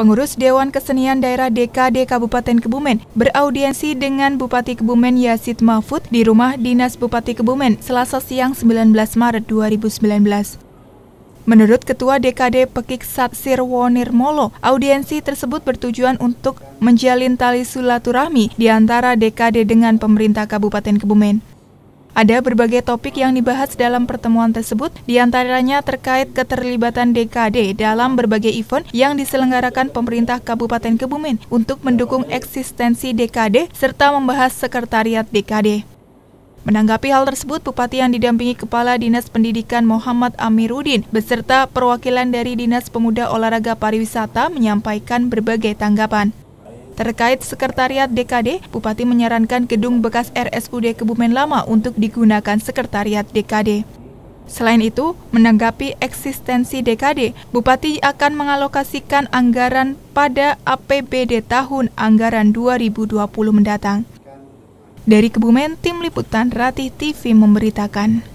Pengurus Dewan Kesenian Daerah DKD Kabupaten Kebumen beraudiensi dengan Bupati Kebumen Yasid Mahfud di rumah dinas Bupati Kebumen Selasa siang 19 Maret 2019. Menurut Ketua DKD Pekik Satsir Molo, audiensi tersebut bertujuan untuk menjalin tali sulaturahmi di antara DKD dengan pemerintah Kabupaten Kebumen. Ada berbagai topik yang dibahas dalam pertemuan tersebut, diantaranya terkait keterlibatan DKD dalam berbagai event yang diselenggarakan pemerintah Kabupaten Kebumen untuk mendukung eksistensi DKD serta membahas sekretariat DKD. Menanggapi hal tersebut, Bupati yang didampingi Kepala Dinas Pendidikan Muhammad Amiruddin beserta perwakilan dari Dinas Pemuda Olahraga Pariwisata menyampaikan berbagai tanggapan. Terkait Sekretariat DKD, Bupati menyarankan gedung bekas RSUD Kebumen Lama untuk digunakan Sekretariat DKD. Selain itu, menanggapi eksistensi DKD, Bupati akan mengalokasikan anggaran pada APBD tahun anggaran 2020 mendatang. Dari Kebumen, Tim Liputan Ratih TV memberitakan.